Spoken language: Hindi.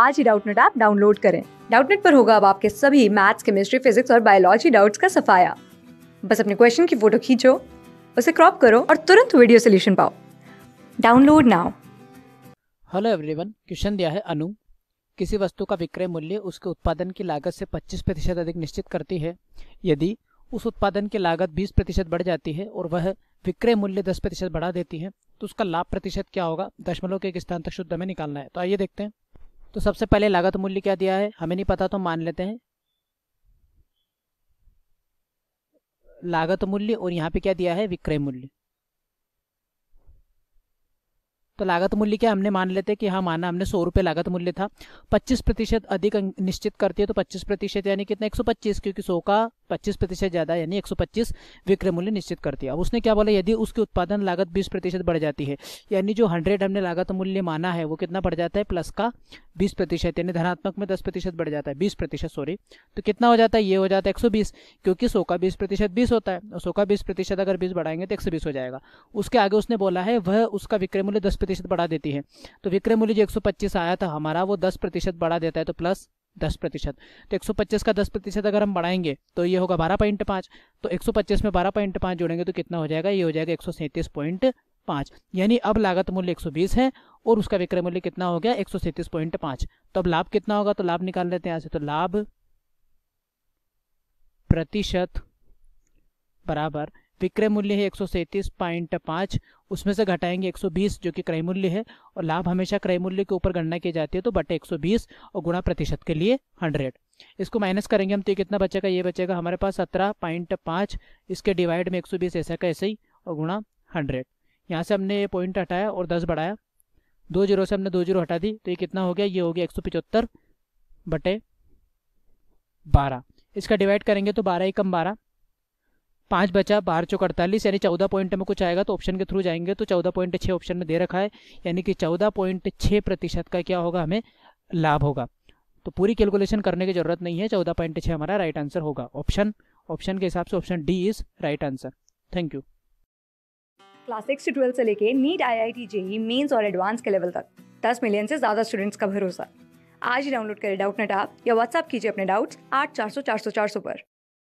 आज ही डाउटनेट ऐप डाउनलोड करें डाउटनेट पर होगा अब आपके सभी मैथ्स केमिस्ट्री फिजिक्स और बायोलॉजी डाउट्स का सफाया बस अपने क्वेश्चन की फोटो खींचो उसे क्रॉप करो और तुरंत वीडियो सोल्यूशन पाओ download now hello everyone question दिया है अनु किसी वस्तु का विक्रय मूल्य उसके उत्पादन की लागत से 25 प्रतिशत अधिक निश्चित करती है यदि उस उत्पादन की लागत 20 प्रतिशत बढ़ जाती है और वह विक्रय मूल्य 10 प्रतिशत बढ़ा देती है तो उसका लाभ प्रतिशत क्या होगा दशमलव के एक स्थान तक शुद्ध में निकालना है तो आइए देखते हैं तो सबसे पहले लागत मूल्य क्या दिया है हमें नहीं पता तो मान लेते हैं लागत मूल्य और यहाँ पे क्या दिया है विक्रय मूल्य तो लागत मूल्य क्या हमने मान लेते हैं कि हाँ माना हमने सौ रुपये लागत मूल्य था पच्चीस प्रतिशत अधिक अं, निश्चित करती है तो पच्चीस प्रतिशत यानी कितना एक सौ पच्चीस क्योंकि सौ का पच्चीस प्रतिशत ज़्यादा यानी एक सौ पच्चीस विक्रय मूल्य निश्चित करती है अब उसने क्या बोला यदि उसके उत्पादन लागत बीस प्रतिशत बढ़ जाती है यानी जो हंड्रेड हमने लागत मूल्य माना है वो कितना बढ़ जाता है प्लस का बीस प्रतिशत यानी धनात्मक में दस प्रतिशत बढ़ जाता है बीस प्रतिशत सॉरी तो कितना हो जाता है ये हो जाता है एक सौ बीस क्योंकि सौ का बीस प्रतिशत बीस होता है सौ का बीस प्रतिशत अगर बीस बढ़ाएंगे तो एक सौ बीस हो जाएगा उसके आगे उसने बोला है वह उसका विक्रय मूल्य दस प्रतिशत बढ़ा देती है तो विक्रय मूल्य जो 125 आया था हमारा वो 10 प्रतिशत बढ़ा देता है तो प्लस दस प्रतिशत तो 125 का 10 प्रतिशत अगर हम बढ़ाएंगे तो ये होगा बारह पॉइंट पाँच तो एक में बारह पॉइंट पाँच जोड़ेंगे तो कितना हो जाएगा ये हो जाएगा एक यानी अब लागत मूल्य एक है और उसका विक्रय मूल्य कितना हो गया एक तो अब लाभ कितना होगा तो लाभ निकाल लेते हैं यहाँ से तो लाभ प्रतिशत बराबर विक्रय मूल्य है एक उसमें से घटाएंगे 120 जो कि क्रय मूल्य है और लाभ हमेशा क्रय मूल्य के ऊपर गणना की जाती है तो बटे 120 और गुणा प्रतिशत के लिए 100 इसको माइनस करेंगे हम तो ये कितना बचेगा ये बचेगा हमारे पास सत्रह पॉइंट पाँच इसके डिवाइड में 120 ऐसा का ऐसे ही और गुणा हंड्रेड यहाँ से हमने ये पॉइंट हटाया और दस बढ़ाया दो जीरो से हमने दो जीरो हटा दी तो ये कितना हो गया ये हो गया एक सौ पिचहत्तर बटे बारह इसका डिवाइड करेंगे तो बारह एकम बारह पाँच बचा बारह चौक अड़तालीस यानी चौदह पॉइंट में कुछ आएगा तो ऑप्शन के थ्रू जाएंगे तो चौदह पॉइंट छः ऑप्शन में दे रखा है यानी कि चौदह पॉइंट छः प्रतिशत का क्या होगा हमें लाभ होगा तो पूरी कैलकुलेशन करने की जरूरत नहीं है चौदह पॉइंट छः हमारा राइट आंसर होगा ऑप्शन ऑप्शन के हिसाब से option D is right answer thank you class six से ट्वेल्थ से लेके NEET I I T JEE mains और एडवांस के लेवल तक दस मिलियन से ज़्यादा स्टूडेंट्स का भरोसा आज ही डाउनलोड करें डाउट नेट आप या व्हाट्सअप कीजिए अपने डाउट्स आठ चार सौ चार सौ चार सौ पर